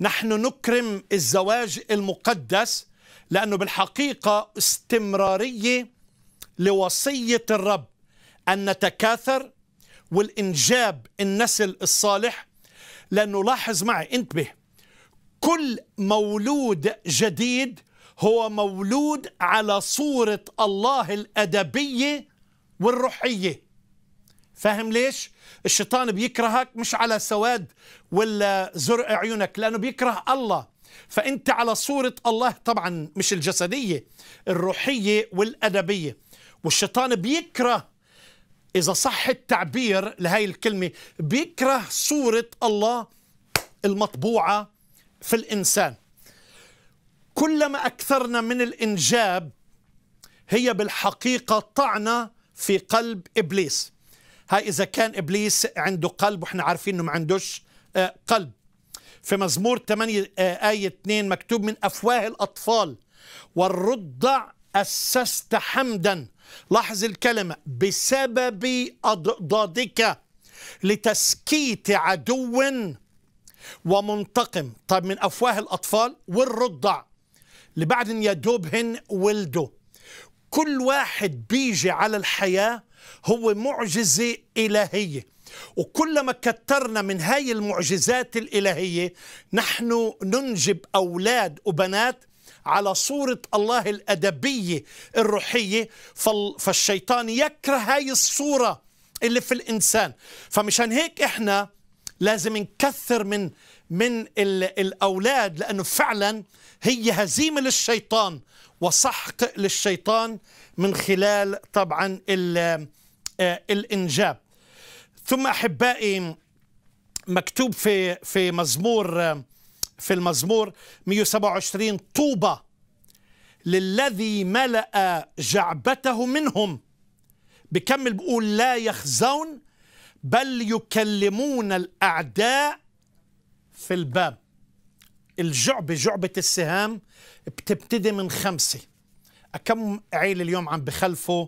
نحن نكرم الزواج المقدس لأنه بالحقيقة استمرارية لوصية الرب أن نتكاثر والإنجاب النسل الصالح لأنه لاحظ معي انتبه كل مولود جديد هو مولود على صورة الله الأدبية والروحية فاهم ليش؟ الشيطان بيكرهك مش على سواد ولا زرع عيونك لأنه بيكره الله فأنت على صورة الله طبعا مش الجسدية الروحية والأدبية والشيطان بيكره إذا صح التعبير لهي الكلمة بيكره صورة الله المطبوعة في الإنسان كلما أكثرنا من الإنجاب هي بالحقيقة طعنة في قلب إبليس هاي إذا كان إبليس عنده قلب وإحنا عارفين إنه ما عندوش آه، قلب في مزمور 8 آه، آية 2 مكتوب من أفواه الأطفال والرضع أسست حمدا لاحظ الكلمة بسبب أضدادك لتسكيت عدو ومنتقم طيب من أفواه الأطفال والرضع لبعد يدوبهن ولده كل واحد بيجي على الحياة هو معجزة إلهية وكلما كترنا من هاي المعجزات الإلهية نحن ننجب أولاد وبنات على صورة الله الأدبية الروحية فالشيطان يكره هاي الصورة اللي في الإنسان فمشان هيك إحنا لازم نكثر من من الأولاد لأنه فعلا هي هزيمة للشيطان وسحق للشيطان من خلال طبعا آه، الإنجاب ثم أحبائي مكتوب في في مزمور في المزمور 127 طوبى للذي ملأ جعبته منهم بكمل بقول لا يخزون بل يكلمون الأعداء في الباب الجعبة جعبة السهام بتبتدي من خمسة كم عيلة اليوم عم بخلفوا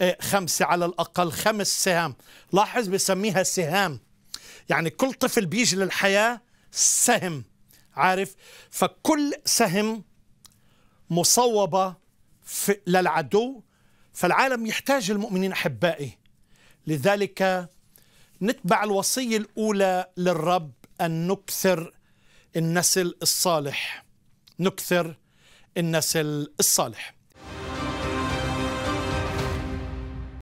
آه، خمسة على الأقل خمس سهام لاحظ بسميها سهام يعني كل طفل بيجي للحياة سهم عارف فكل سهم مصوبة للعدو فالعالم يحتاج المؤمنين أحبائي لذلك نتبع الوصية الأولى للرب أن نكثر النسل الصالح نكثر النسل الصالح